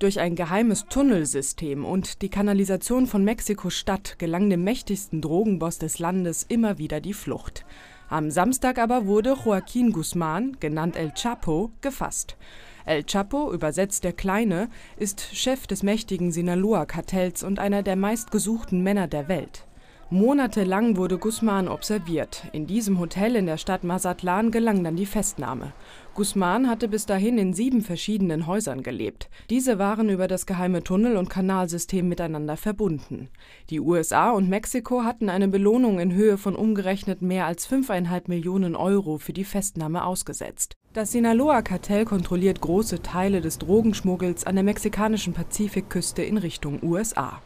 Durch ein geheimes Tunnelsystem und die Kanalisation von Mexiko-Stadt gelang dem mächtigsten Drogenboss des Landes immer wieder die Flucht. Am Samstag aber wurde Joaquín Guzmán, genannt El Chapo, gefasst. El Chapo, übersetzt der Kleine, ist Chef des mächtigen Sinaloa-Kartells und einer der meistgesuchten Männer der Welt. Monatelang wurde Guzman observiert. In diesem Hotel in der Stadt Mazatlan gelang dann die Festnahme. Guzman hatte bis dahin in sieben verschiedenen Häusern gelebt. Diese waren über das geheime Tunnel- und Kanalsystem miteinander verbunden. Die USA und Mexiko hatten eine Belohnung in Höhe von umgerechnet mehr als 5,5 Millionen Euro für die Festnahme ausgesetzt. Das Sinaloa-Kartell kontrolliert große Teile des Drogenschmuggels an der mexikanischen Pazifikküste in Richtung USA.